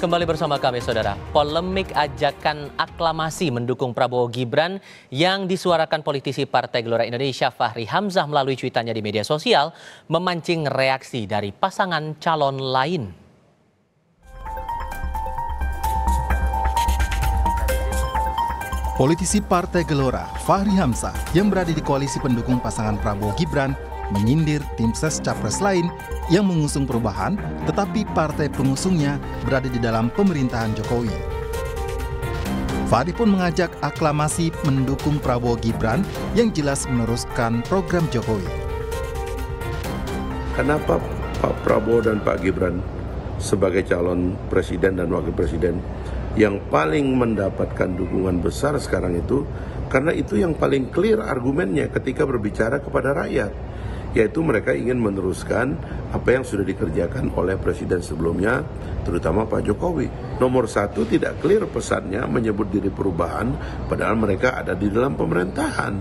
Kembali bersama kami saudara, polemik ajakan aklamasi mendukung Prabowo Gibran yang disuarakan politisi Partai Gelora Indonesia Fahri Hamzah melalui cuitannya di media sosial memancing reaksi dari pasangan calon lain. Politisi Partai Gelora Fahri Hamzah yang berada di koalisi pendukung pasangan Prabowo Gibran menyindir tim ses capres lain yang mengusung perubahan, tetapi partai pengusungnya berada di dalam pemerintahan Jokowi. Fahri pun mengajak aklamasi mendukung Prabowo Gibran yang jelas meneruskan program Jokowi. Kenapa Pak Prabowo dan Pak Gibran sebagai calon presiden dan wakil presiden yang paling mendapatkan dukungan besar sekarang itu karena itu yang paling clear argumennya ketika berbicara kepada rakyat yaitu mereka ingin meneruskan apa yang sudah dikerjakan oleh presiden sebelumnya, terutama Pak Jokowi. Nomor satu tidak clear pesannya menyebut diri perubahan, padahal mereka ada di dalam pemerintahan.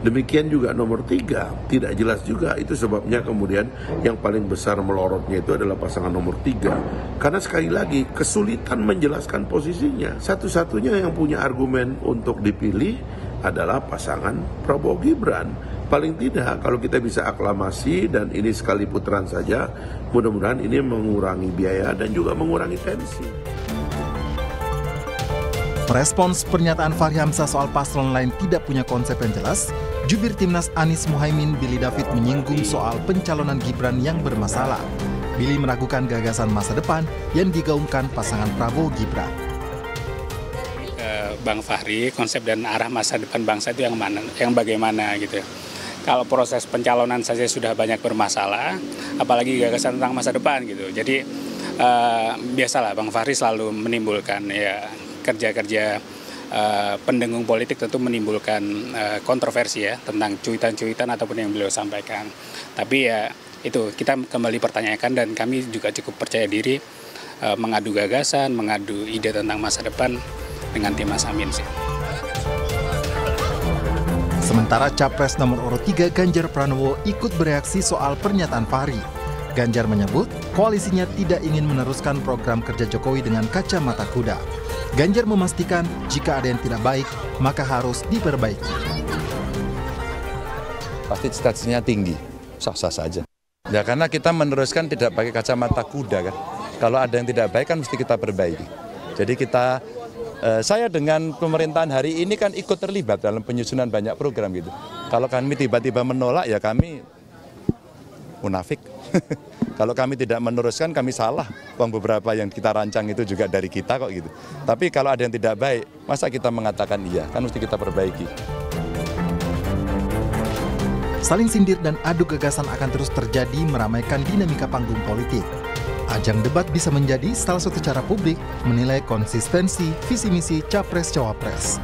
Demikian juga nomor tiga, tidak jelas juga itu sebabnya kemudian yang paling besar melorotnya itu adalah pasangan nomor tiga. Karena sekali lagi kesulitan menjelaskan posisinya. Satu-satunya yang punya argumen untuk dipilih adalah pasangan Prabowo Gibran paling tidak kalau kita bisa aklamasi dan ini sekali putaran saja, mudah-mudahan ini mengurangi biaya dan juga mengurangi tensi. Respons pernyataan Fahri Hamzah soal paslon lain tidak punya konsep yang jelas, jubir timnas Anis Muhaimin Billy David menyinggung soal pencalonan Gibran yang bermasalah. Billy meragukan gagasan masa depan yang digaungkan pasangan Prabowo Gibran. Eh, Bang Fahri, konsep dan arah masa depan bangsa itu yang mana, yang bagaimana gitu. ya? kalau proses pencalonan saja sudah banyak bermasalah, apalagi gagasan tentang masa depan gitu. Jadi uh, biasalah Bang Fahri selalu menimbulkan ya kerja-kerja uh, pendengung politik tentu menimbulkan uh, kontroversi ya tentang cuitan-cuitan ataupun yang beliau sampaikan. Tapi ya itu kita kembali pertanyakan dan kami juga cukup percaya diri uh, mengadu gagasan, mengadu ide tentang masa depan dengan tim Mas Amin sih. Sementara capres nomor urut 3 Ganjar Pranowo ikut bereaksi soal pernyataan Fahri. Ganjar menyebut koalisinya tidak ingin meneruskan program kerja Jokowi dengan kacamata kuda. Ganjar memastikan jika ada yang tidak baik, maka harus diperbaiki. Pasti statusnya tinggi, sah-sah saja. Ya karena kita meneruskan tidak pakai kacamata kuda kan. Kalau ada yang tidak baik kan mesti kita perbaiki. Jadi kita Eh, saya dengan pemerintahan hari ini kan ikut terlibat dalam penyusunan banyak program gitu. Kalau kami tiba-tiba menolak ya kami munafik. Kalau kami tidak meneruskan kami salah. Uang beberapa yang kita rancang itu juga dari kita kok gitu. Tapi kalau ada yang tidak baik, masa kita mengatakan iya? Kan mesti kita perbaiki. Saling sindir dan adu gagasan akan terus terjadi meramaikan dinamika panggung politik. Ajang debat bisa menjadi salah satu cara publik menilai konsistensi visi misi capres-cawapres.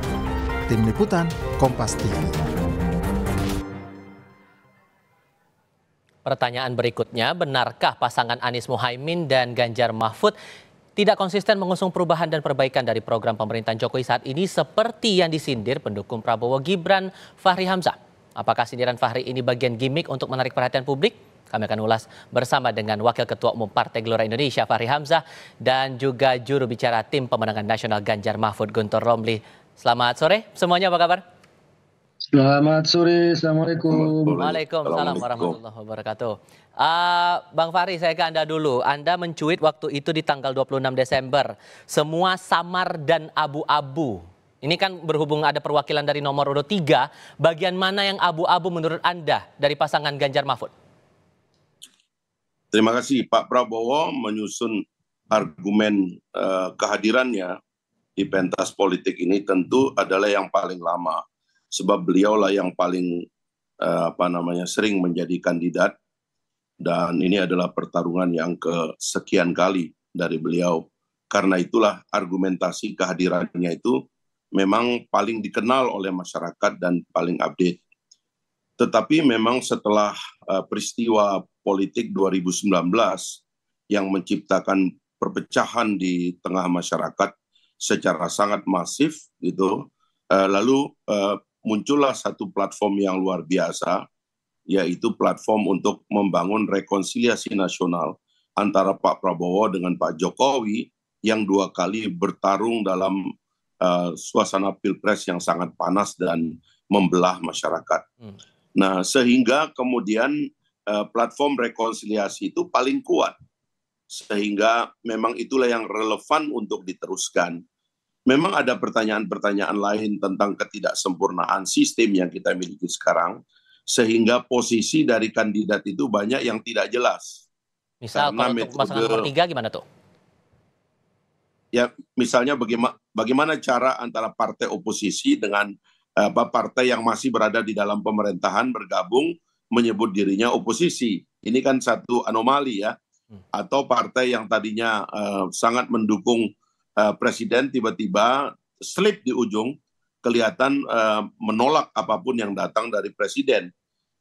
Tim Liputan, Kompas TV. Pertanyaan berikutnya, benarkah pasangan Anies Muhaimin dan Ganjar Mahfud tidak konsisten mengusung perubahan dan perbaikan dari program pemerintahan Jokowi saat ini seperti yang disindir pendukung Prabowo Gibran Fahri Hamzah? Apakah sindiran Fahri ini bagian gimmick untuk menarik perhatian publik? Kami akan ulas bersama dengan Wakil Ketua Umum Partai Gelora Indonesia Fahri Hamzah dan juga juru bicara tim pemenangan nasional Ganjar Mahfud Guntur Romli. Selamat sore semuanya apa kabar? Selamat sore, Assalamualaikum. Waalaikumsalam warahmatullahi wabarakatuh. Uh, Bang Fahri, saya ke Anda dulu. Anda mencuit waktu itu di tanggal 26 Desember. Semua samar dan abu-abu. Ini kan berhubung ada perwakilan dari nomor urut 3. Bagian mana yang abu-abu menurut Anda dari pasangan Ganjar Mahfud? Terima kasih Pak Prabowo menyusun argumen eh, kehadirannya di pentas politik ini tentu adalah yang paling lama sebab beliaulah yang paling eh, apa namanya sering menjadi kandidat dan ini adalah pertarungan yang kesekian kali dari beliau karena itulah argumentasi kehadirannya itu memang paling dikenal oleh masyarakat dan paling update tetapi memang setelah uh, peristiwa politik 2019 yang menciptakan perpecahan di tengah masyarakat secara sangat masif gitu. Eh, lalu eh, muncullah satu platform yang luar biasa yaitu platform untuk membangun rekonsiliasi nasional antara Pak Prabowo dengan Pak Jokowi yang dua kali bertarung dalam eh, suasana pilpres yang sangat panas dan membelah masyarakat. Hmm. Nah, sehingga kemudian Eh, platform rekonsiliasi itu paling kuat sehingga memang itulah yang relevan untuk diteruskan. Memang ada pertanyaan-pertanyaan lain tentang ketidaksempurnaan sistem yang kita miliki sekarang sehingga posisi dari kandidat itu banyak yang tidak jelas. Misal Karena kalau untuk pasangan nomor tiga gimana tuh? Ya misalnya bagaimana, bagaimana cara antara partai oposisi dengan eh, apa partai yang masih berada di dalam pemerintahan bergabung menyebut dirinya oposisi. Ini kan satu anomali ya. Hmm. Atau partai yang tadinya uh, sangat mendukung uh, presiden tiba-tiba slip di ujung kelihatan uh, menolak apapun yang datang dari presiden.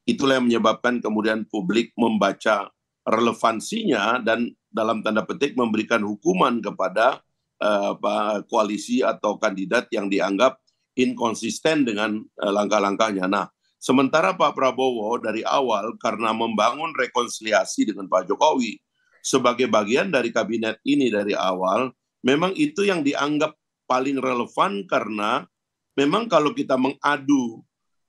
Itulah yang menyebabkan kemudian publik membaca relevansinya dan dalam tanda petik memberikan hukuman kepada uh, koalisi atau kandidat yang dianggap inkonsisten dengan uh, langkah-langkahnya. Nah, Sementara Pak Prabowo dari awal karena membangun rekonsiliasi dengan Pak Jokowi sebagai bagian dari kabinet ini dari awal, memang itu yang dianggap paling relevan karena memang kalau kita mengadu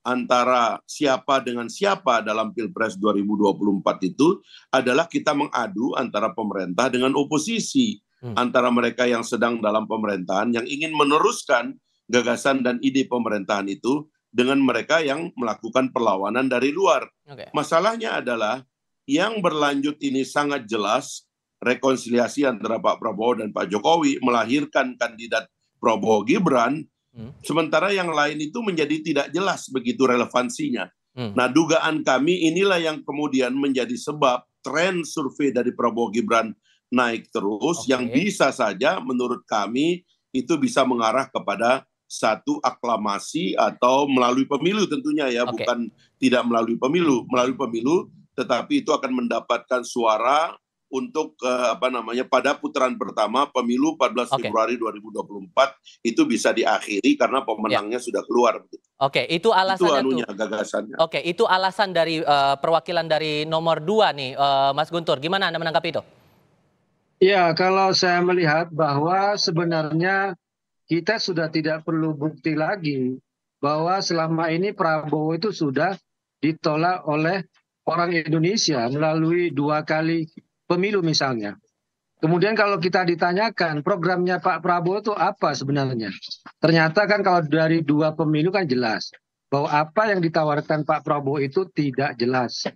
antara siapa dengan siapa dalam Pilpres 2024 itu adalah kita mengadu antara pemerintah dengan oposisi, hmm. antara mereka yang sedang dalam pemerintahan yang ingin meneruskan gagasan dan ide pemerintahan itu dengan mereka yang melakukan perlawanan dari luar. Okay. Masalahnya adalah yang berlanjut ini sangat jelas rekonsiliasi antara Pak Prabowo dan Pak Jokowi melahirkan kandidat Prabowo Gibran, hmm. sementara yang lain itu menjadi tidak jelas begitu relevansinya. Hmm. Nah, dugaan kami inilah yang kemudian menjadi sebab tren survei dari Prabowo Gibran naik terus, okay. yang bisa saja menurut kami itu bisa mengarah kepada satu aklamasi atau melalui pemilu tentunya ya, okay. bukan tidak melalui pemilu, melalui pemilu tetapi itu akan mendapatkan suara untuk uh, apa namanya pada putaran pertama pemilu 14 okay. Februari 2024 itu bisa diakhiri karena pemenangnya yeah. sudah keluar. Oke, okay, itu alasan itu anunya, itu. gagasannya. Oke, okay, itu alasan dari uh, perwakilan dari nomor dua nih, uh, Mas Guntur. Gimana Anda menangkap itu? Ya, kalau saya melihat bahwa sebenarnya kita sudah tidak perlu bukti lagi bahwa selama ini Prabowo itu sudah ditolak oleh orang Indonesia melalui dua kali pemilu misalnya. Kemudian kalau kita ditanyakan programnya Pak Prabowo itu apa sebenarnya? Ternyata kan kalau dari dua pemilu kan jelas bahwa apa yang ditawarkan Pak Prabowo itu tidak jelas.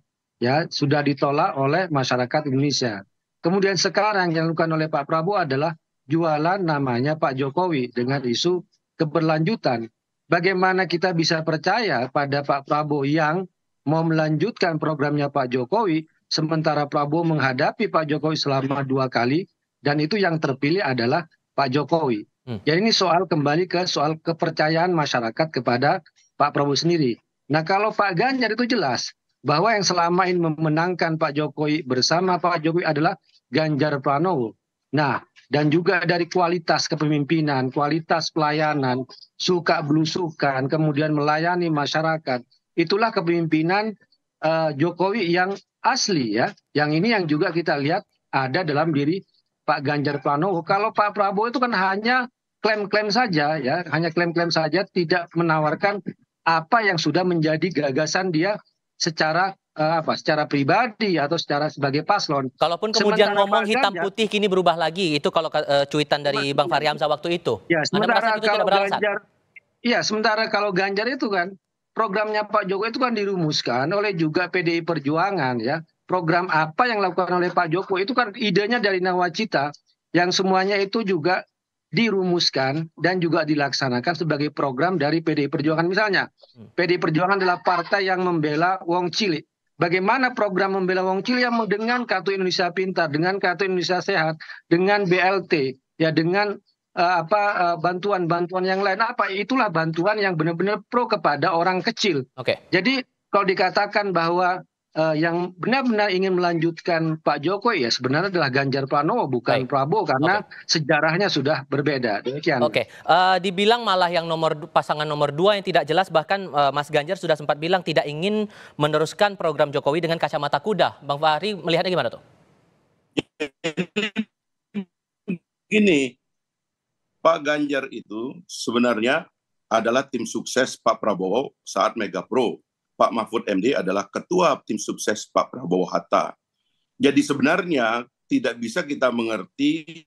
Ya, sudah ditolak oleh masyarakat Indonesia. Kemudian sekarang yang dilakukan oleh Pak Prabowo adalah jualan namanya Pak Jokowi dengan isu keberlanjutan. Bagaimana kita bisa percaya pada Pak Prabowo yang mau melanjutkan programnya Pak Jokowi, sementara Prabowo menghadapi Pak Jokowi selama dua kali, dan itu yang terpilih adalah Pak Jokowi. Hmm. Jadi ini soal kembali ke soal kepercayaan masyarakat kepada Pak Prabowo sendiri. Nah kalau Pak Ganjar itu jelas bahwa yang selama ini memenangkan Pak Jokowi bersama Pak Jokowi adalah Ganjar Pranowo. Nah dan juga dari kualitas kepemimpinan, kualitas pelayanan, suka belusukan, kemudian melayani masyarakat. Itulah kepemimpinan uh, Jokowi yang asli ya. Yang ini yang juga kita lihat ada dalam diri Pak Ganjar Pranowo. Kalau Pak Prabowo itu kan hanya klaim-klaim saja ya, hanya klaim-klaim saja tidak menawarkan apa yang sudah menjadi gagasan dia secara Eh, apa secara pribadi atau secara sebagai paslon. Kalaupun kemudian sementara ngomong hitam Ganjar, putih kini berubah lagi itu kalau uh, cuitan dari Bang Fahri Hamzah waktu itu. Ya, sementara itu kalau tidak Ganjar Iya, sementara kalau Ganjar itu kan programnya Pak Jokowi itu kan dirumuskan oleh juga PDI Perjuangan ya. Program apa yang dilakukan oleh Pak Jokowi itu kan idenya dari Nawacita yang semuanya itu juga dirumuskan dan juga dilaksanakan sebagai program dari PDI Perjuangan misalnya. Hmm. PDI Perjuangan adalah partai yang membela wong cilik bagaimana program membela wong cilik yang dengan kartu Indonesia Pintar, dengan kartu Indonesia Sehat, dengan BLT, ya dengan uh, apa eh, bantuan-bantuan uh, yang lain apa itulah bantuan yang benar-benar pro kepada orang kecil. Oke. Okay. Jadi kalau dikatakan bahwa uh, yang benar-benar ingin melanjutkan Pak Jokowi ya sebenarnya adalah Ganjar Pranowo bukan Baik. Prabowo karena okay. sejarahnya sudah berbeda. Demikian. Oke, okay. uh, eh, dibilang malah yang nomor pasangan nomor dua yang tidak jelas bahkan uh, Mas Ganjar sudah sempat bilang tidak ingin meneruskan program Jokowi dengan kacamata kuda. Bang Fahri melihatnya gimana tuh? Gini, Pak Ganjar itu sebenarnya adalah tim sukses Pak Prabowo saat Mega Pro. Pak Mahfud MD adalah ketua tim sukses Pak Prabowo Hatta. Jadi sebenarnya tidak bisa kita mengerti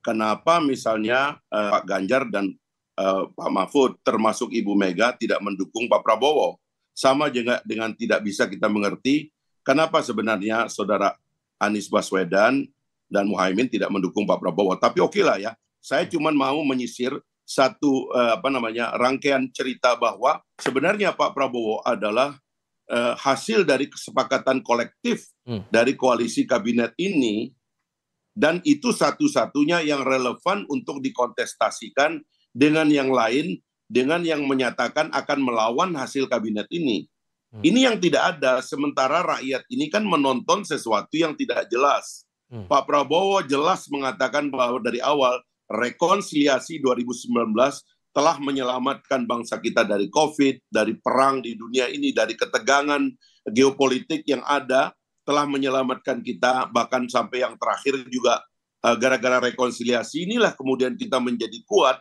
kenapa misalnya uh, Pak Ganjar dan uh, Pak Mahfud termasuk Ibu Mega tidak mendukung Pak Prabowo. Sama juga dengan tidak bisa kita mengerti kenapa sebenarnya saudara Anies Baswedan dan Muhaimin tidak mendukung Pak Prabowo. Tapi oke okay lah ya, saya cuma mau menyisir satu eh, apa namanya rangkaian cerita bahwa sebenarnya Pak Prabowo adalah eh, hasil dari kesepakatan kolektif hmm. dari koalisi kabinet ini dan itu satu-satunya yang relevan untuk dikontestasikan dengan yang lain dengan yang menyatakan akan melawan hasil kabinet ini. Hmm. Ini yang tidak ada sementara rakyat ini kan menonton sesuatu yang tidak jelas. Hmm. Pak Prabowo jelas mengatakan bahwa dari awal rekonsiliasi 2019 telah menyelamatkan bangsa kita dari COVID, dari perang di dunia ini, dari ketegangan geopolitik yang ada, telah menyelamatkan kita bahkan sampai yang terakhir juga eh, gara-gara rekonsiliasi inilah kemudian kita menjadi kuat.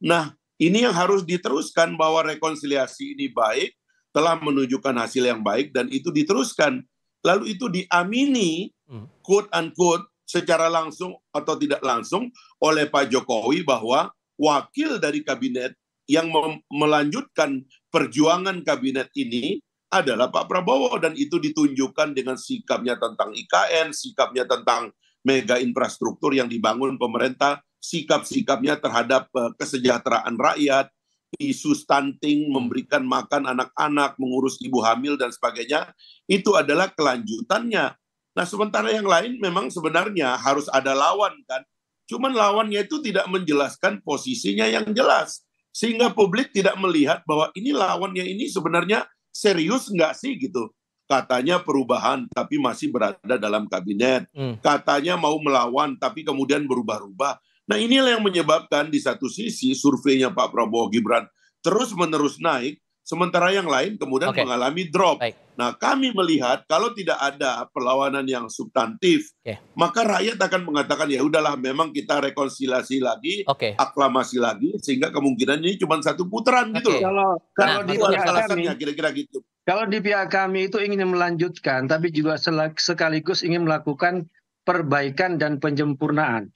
Nah, ini yang harus diteruskan bahwa rekonsiliasi ini baik, telah menunjukkan hasil yang baik dan itu diteruskan. Lalu itu diamini hmm. quote unquote secara langsung atau tidak langsung oleh Pak Jokowi bahwa wakil dari kabinet yang melanjutkan perjuangan kabinet ini adalah Pak Prabowo dan itu ditunjukkan dengan sikapnya tentang IKN, sikapnya tentang mega infrastruktur yang dibangun pemerintah, sikap-sikapnya terhadap eh, kesejahteraan rakyat, isu stunting, memberikan makan anak-anak, mengurus ibu hamil dan sebagainya, itu adalah kelanjutannya Nah, sementara yang lain memang sebenarnya harus ada lawan kan. Cuman lawannya itu tidak menjelaskan posisinya yang jelas. Sehingga publik tidak melihat bahwa ini lawannya ini sebenarnya serius nggak sih gitu. Katanya perubahan tapi masih berada dalam kabinet. Hmm. Katanya mau melawan tapi kemudian berubah-ubah. Nah inilah yang menyebabkan di satu sisi surveinya Pak Prabowo Gibran terus-menerus naik sementara yang lain kemudian okay. mengalami drop. Baik. Nah, kami melihat kalau tidak ada perlawanan yang substantif, okay. maka rakyat akan mengatakan ya udahlah memang kita rekonsiliasi lagi, okay. aklamasi lagi sehingga kemungkinannya cuma satu putaran okay. gitu loh. Kalau nah, kalau nah, di pihak kami kira-kira gitu. Kalau di pihak kami itu ingin melanjutkan tapi juga sekaligus ingin melakukan perbaikan dan penjempurnaan.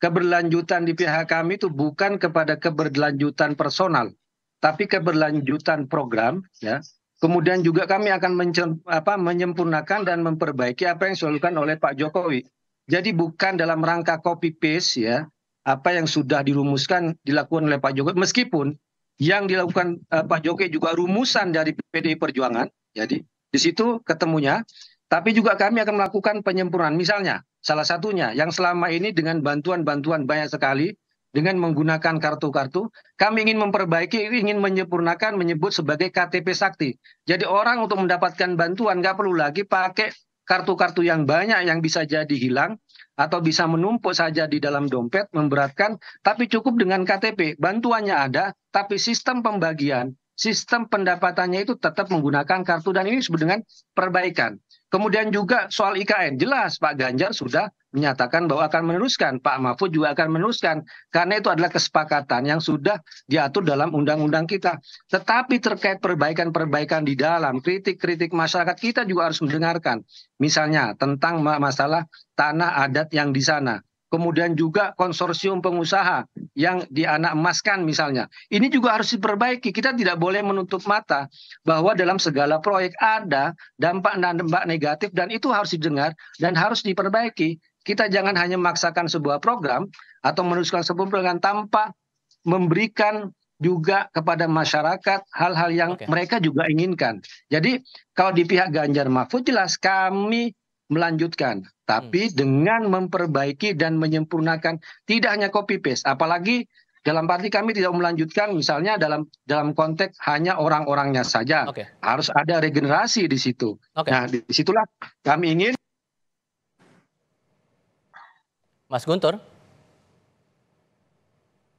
Keberlanjutan di pihak kami itu bukan kepada keberlanjutan personal, tapi keberlanjutan program ya kemudian juga kami akan apa, menyempurnakan dan memperbaiki apa yang disolukan oleh Pak Jokowi jadi bukan dalam rangka copy paste ya apa yang sudah dirumuskan dilakukan oleh Pak Jokowi meskipun yang dilakukan uh, Pak Jokowi juga rumusan dari PDI Perjuangan jadi di situ ketemunya tapi juga kami akan melakukan penyempurnaan misalnya salah satunya yang selama ini dengan bantuan-bantuan banyak sekali dengan menggunakan kartu-kartu. Kami ingin memperbaiki, ingin menyempurnakan, menyebut sebagai KTP sakti. Jadi orang untuk mendapatkan bantuan nggak perlu lagi pakai kartu-kartu yang banyak yang bisa jadi hilang atau bisa menumpuk saja di dalam dompet memberatkan tapi cukup dengan KTP bantuannya ada tapi sistem pembagian sistem pendapatannya itu tetap menggunakan kartu dan ini disebut dengan perbaikan Kemudian juga soal IKN, jelas Pak Ganjar sudah menyatakan bahwa akan meneruskan, Pak Mahfud juga akan meneruskan, karena itu adalah kesepakatan yang sudah diatur dalam undang-undang kita. Tetapi terkait perbaikan-perbaikan di dalam, kritik-kritik masyarakat kita juga harus mendengarkan. Misalnya tentang masalah tanah adat yang di sana kemudian juga konsorsium pengusaha yang dianak emaskan misalnya. Ini juga harus diperbaiki. Kita tidak boleh menutup mata bahwa dalam segala proyek ada dampak dan dampak negatif dan itu harus didengar dan harus diperbaiki. Kita jangan hanya memaksakan sebuah program atau meneruskan sebuah program tanpa memberikan juga kepada masyarakat hal-hal yang okay. mereka juga inginkan. Jadi kalau di pihak Ganjar Mahfud jelas kami melanjutkan tapi hmm. dengan memperbaiki dan menyempurnakan tidak hanya copy paste apalagi dalam arti kami tidak melanjutkan misalnya dalam dalam konteks hanya orang-orangnya saja okay. harus ada regenerasi di situ okay. nah disitulah kami ingin Mas Guntur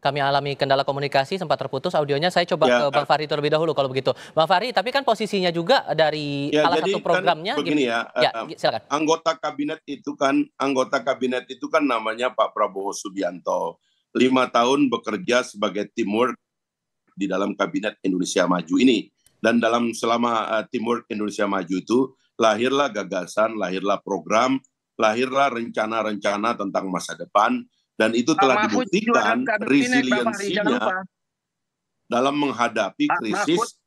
kami alami kendala komunikasi sempat terputus audionya. Saya coba ya. ke Bang ah. Fahri terlebih dahulu kalau begitu. Bang Fahri, tapi kan posisinya juga dari ya, salah jadi satu kan programnya kan begini ya. ya uh, silakan. Anggota kabinet itu kan anggota kabinet itu kan namanya Pak Prabowo Subianto. Lima tahun bekerja sebagai teamwork di dalam kabinet Indonesia Maju ini dan dalam selama uh, teamwork Indonesia Maju itu lahirlah gagasan, lahirlah program, lahirlah rencana-rencana tentang masa depan dan itu telah Mahfud dibuktikan resiliensinya dalam menghadapi Pak krisis Mahfud.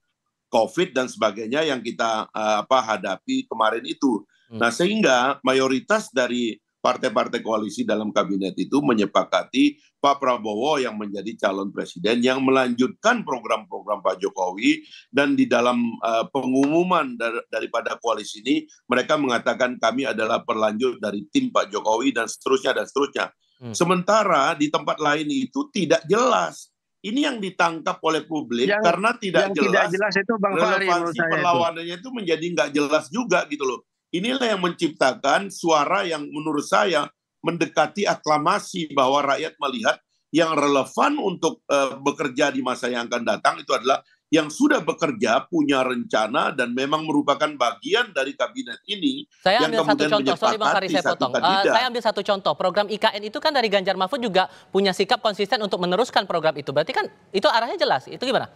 COVID dan sebagainya yang kita uh, apa hadapi kemarin itu. Hmm. Nah, sehingga mayoritas dari partai-partai koalisi dalam kabinet itu menyepakati Pak Prabowo yang menjadi calon presiden yang melanjutkan program-program Pak Jokowi dan di dalam uh, pengumuman dar daripada koalisi ini mereka mengatakan kami adalah perlanjut dari tim Pak Jokowi dan seterusnya dan seterusnya. Hmm. Sementara di tempat lain itu tidak jelas. Ini yang ditangkap oleh publik yang, karena tidak jelas. Tidak jelas itu Bang Fahri, relevansi perlawanannya itu. itu menjadi nggak jelas juga gitu loh. Inilah yang menciptakan suara yang menurut saya mendekati aklamasi bahwa rakyat melihat yang relevan untuk uh, bekerja di masa yang akan datang itu adalah yang sudah bekerja punya rencana dan memang merupakan bagian dari kabinet ini saya yang ambil kemudian satu contoh, sorry Bang Fari, saya potong. Uh, saya ambil satu contoh, program IKN itu kan dari Ganjar Mahfud juga punya sikap konsisten untuk meneruskan program itu. Berarti kan itu arahnya jelas, itu gimana?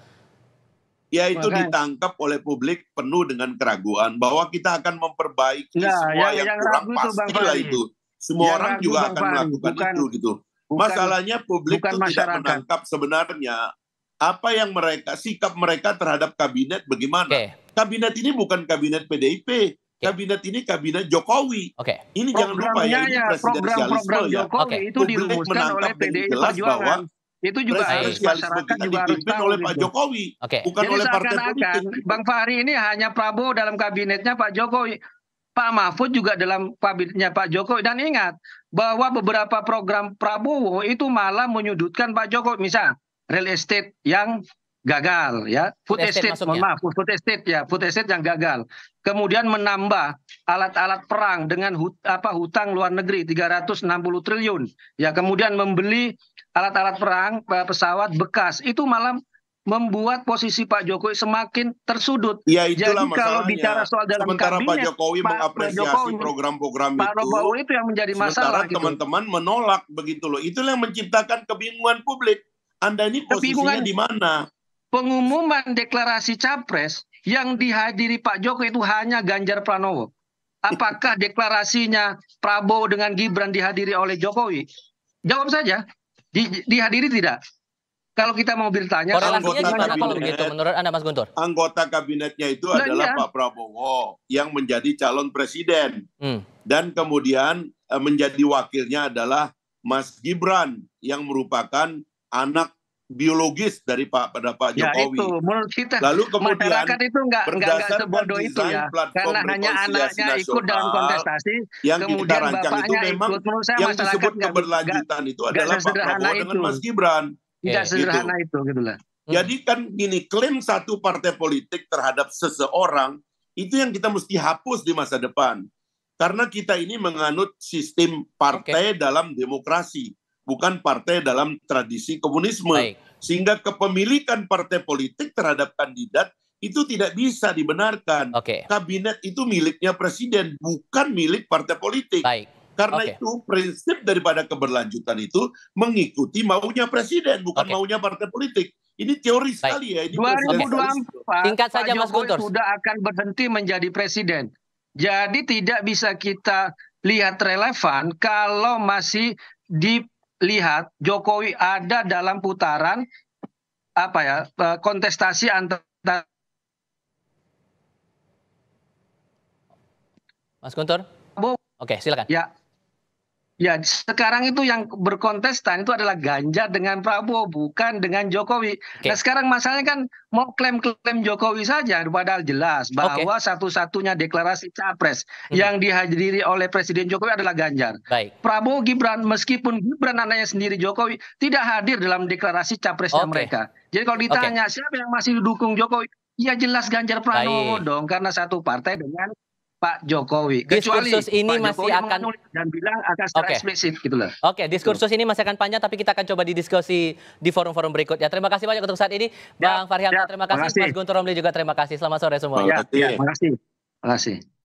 Ya itu ditangkap oleh publik penuh dengan keraguan bahwa kita akan memperbaiki ya, semua yang, yang, yang kurang pastilah itu. Semua yang orang juga akan melakukan bukan, itu gitu. Masalahnya publik itu tidak menangkap sebenarnya apa yang mereka sikap mereka terhadap kabinet bagaimana. Okay. Kabinet ini bukan kabinet PDIP, Okay. Kabinet ini kabinet Jokowi. Oke. Okay. Ini jangan lupa ya, ini ya, program-program ya. Jokowi okay. itu dirumuskan oleh PDIP jelas Bahwa itu juga harus masyarakat juga harus oleh Pak gitu. Jokowi, okay. bukan Jadi oleh partai politik. Bang Fahri ini hanya Prabowo dalam kabinetnya Pak Jokowi. Pak Mahfud juga dalam kabinetnya Pak Jokowi dan ingat bahwa beberapa program Prabowo itu malah menyudutkan Pak Jokowi. Misal real estate yang gagal ya food estate, estate mohon ya. maaf food estate ya food estate yang gagal kemudian menambah alat-alat perang dengan hut, apa hutang luar negeri 360 triliun ya kemudian membeli alat-alat perang pesawat bekas itu malam membuat posisi Pak Jokowi semakin tersudut. Ya itulah Jadi masalahnya. kalau bicara soal dalam Sementara kabinet, Pak Jokowi Pak, mengapresiasi program-program itu. Pak Jokowi itu yang menjadi masalah. Sementara gitu teman-teman gitu. menolak begitu loh. Itulah yang menciptakan kebingungan publik. Anda ini posisinya di mana? Pengumuman deklarasi capres yang dihadiri Pak Jokowi itu hanya Ganjar Pranowo. Apakah deklarasinya Prabowo dengan Gibran dihadiri oleh Jokowi? Jawab saja. Di, dihadiri tidak? Kalau kita mau bertanya, anggota kabinet, gitu, menurut Anda Mas Guntur? Anggota kabinetnya itu nah, adalah iya. Pak Prabowo yang menjadi calon presiden. Hmm. Dan kemudian eh, menjadi wakilnya adalah Mas Gibran yang merupakan anak biologis dari Pak pada Pak ya, Jokowi. Itu. kita Lalu kemudian masyarakat itu enggak enggak sebodoh itu ya. Karena hanya anaknya ikut dalam kontestasi yang kemudian kita rancang itu memang ikut. yang disebut keberlanjutan gak, itu adalah Pak Prabowo itu. dengan Mas Gibran. Tidak ya, gitu. sederhana itu gitu lah. Hmm. Jadi kan gini, klaim satu partai politik terhadap seseorang itu yang kita mesti hapus di masa depan. Karena kita ini menganut sistem partai okay. dalam demokrasi bukan partai dalam tradisi komunisme. Baik. Sehingga kepemilikan partai politik terhadap kandidat itu tidak bisa dibenarkan. Okay. Kabinet itu miliknya presiden, bukan milik partai politik. Baik. Karena okay. itu prinsip daripada keberlanjutan itu mengikuti maunya presiden, bukan okay. maunya partai politik. Ini teori Baik. sekali ya. Ini 2024 angka, Singkat saja Pak Mas Guntur. sudah akan berhenti menjadi presiden. Jadi tidak bisa kita lihat relevan kalau masih di lihat Jokowi ada dalam putaran apa ya e, kontestasi antara Mas Guntur. Oke, silakan. Ya, Ya, sekarang itu yang berkontestan itu adalah Ganjar dengan Prabowo, bukan dengan Jokowi. Okay. Nah, sekarang masalahnya kan mau klaim-klaim Jokowi saja, padahal jelas bahwa okay. satu-satunya deklarasi capres hmm. yang dihadiri oleh Presiden Jokowi adalah Ganjar. Baik. Prabowo Gibran, meskipun Gibran anaknya sendiri Jokowi, tidak hadir dalam deklarasi capresnya okay. mereka. Jadi kalau ditanya okay. siapa yang masih dukung Jokowi, ya jelas Ganjar Pranowo Baik. dong, karena satu partai dengan Pak Jokowi. Kecuali diskursus ini Pak masih Jokowi akan dan bilang akan secara okay. eksplisit gitu loh. Oke, okay, diskursus ini masih akan panjang tapi kita akan coba didiskusi di forum-forum berikut ya. Terima kasih banyak untuk saat ini ya, Bang Farhianto, ya, terima kasih. Mas Guntur Romli juga terima kasih. Selamat sore semua. Ya, Ya, terima kasih. Terima kasih.